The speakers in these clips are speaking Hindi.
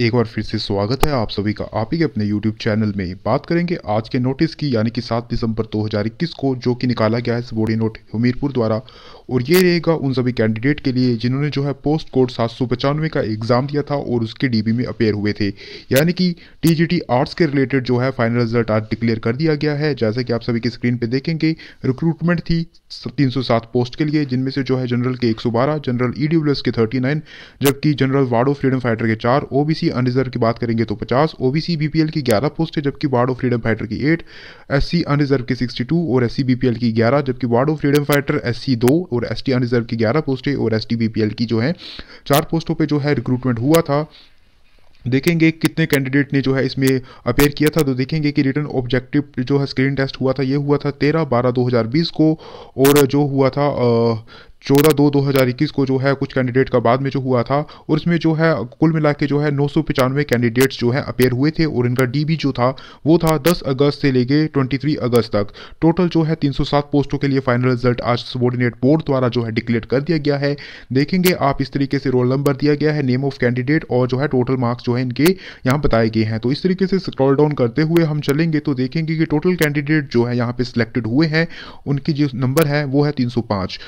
एक बार फिर से स्वागत है आप सभी का आप ही के अपने YouTube चैनल में बात करेंगे आज के नोटिस की यानी कि 7 दिसंबर 2021 को जो कि निकाला गया है बोर्डी नोट हमीरपुर द्वारा और ये रहेगा उन सभी कैंडिडेट के लिए जिन्होंने जो है पोस्ट कोड सात का एग्ज़ाम दिया था और उसके डीबी में अपेयर हुए थे यानी कि टी आर्ट्स के रिलेटेड जो है फाइनल रिजल्ट आज डिक्लेयर कर दिया गया है जैसे कि आप सभी की स्क्रीन पर देखेंगे रिक्रूटमेंट थी तीन पोस्ट के लिए जिनमें से जो है जनरल के एक जनरल ई e के थर्टी जबकि general ward of freedom fighter के चार ओ ओबीसी अनरिजर्व की बात करेंगे तो पचास ओबीसी बीपीएल की ग्यारह पोस्ट है जबकि वार्ड ऑफ फ्रीडम फाइटर की एट एससी अनरिजर्व की सिक्सटी टू और एससी बीपीएल की ग्यारह जबकि ward of freedom fighter SC दो और एसटी अनरिजर्व की ग्यारह है और एसटी बीपीएल की जो है चार पोस्टों पर जो है रिक्रूटमेंट हुआ था देखेंगे कितने कैंडिडेट ने जो है इसमें अपेयर किया था तो देखेंगे कि रिटर्न ऑब्जेक्टिव जो है स्क्रीन टेस्ट हुआ था ये हुआ था तेरह बारह दो हज़ार बीस को और जो हुआ था चौदह दो दो हज़ार इक्कीस को जो है कुछ कैंडिडेट का बाद में जो हुआ था और उसमें जो है कुल मिला के जो है नौ सौ पचानवे कैंडिडेट्स जो है अपेयर हुए थे और इनका डी जो था वो था दस अगस्त से लेके ट्वेंटी थ्री अगस्त तक टोटल जो है तीन सौ सात पोस्टों के लिए फाइनल रिजल्ट आज सबॉर्डिनेट बोर्ड द्वारा जो है डिक्लेयर कर दिया गया है देखेंगे आप इस तरीके से रोल नंबर दिया गया है नेम ऑफ कैंडिडेट और जो है टोटल मार्क्स जो है इनके यहाँ बताए गए हैं तो इस तरीके से स्क्रॉल डाउन करते हुए हम चलेंगे तो देखेंगे कि टोटल कैंडिडेट जो है यहाँ पे सिलेक्टेड हुए हैं उनकी जो नंबर है वो है तीन सौ पाँच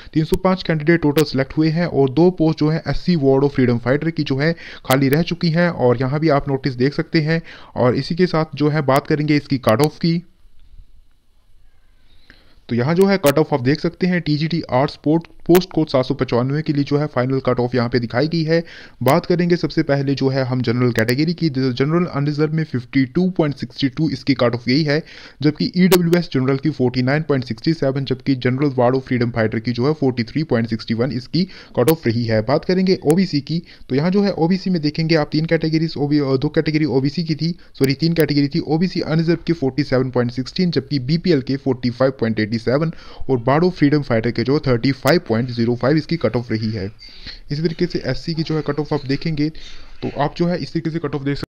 कैंडिडेट टोटल सेलेक्ट हुए हैं और दो पोस्ट जो है S C ward of freedom fighter की जो है खाली रह चुकी हैं और यहाँ भी आप नोटिस देख सकते हैं और इसी के साथ जो है बात करेंगे इसकी कार्ड ऑफ की तो यहाँ जो है कट ऑफ आप देख सकते हैं T arts port post code सात सौ पचानवे के लिए जो है फाइनल कट ऑफ यहाँ पे दिखाई गई है बात करेंगे सबसे पहले जो है हम जनरल कैटेगरी की जनरल अनरिजर्व में 52.62 इसकी कट ऑफ यही है जबकि ई एस जनरल की 49.67 जबकि general ward of freedom fighter की जो है 43.61 इसकी कट ऑफ रही है बात करेंगे ओबीसी की तो यहाँ जो है ओबीसी में देखेंगे आप तीन कैटेगरी दो कैटेगरी ओबीसी की थी सॉरी तीन कैटेगरी थी ओबीसी अनरिजर्व की फोर्टी जबकि बीपीएल के फोर्टी सेवन और बाड़ो फ्रीडम फाइटर के जो थर्टी फाइव पॉइंट जीरो इसकी कट ऑफ रही है इसी तरीके से एस की जो है कट ऑफ आप देखेंगे तो आप जो है इस तरीके से कट ऑफ देख सकते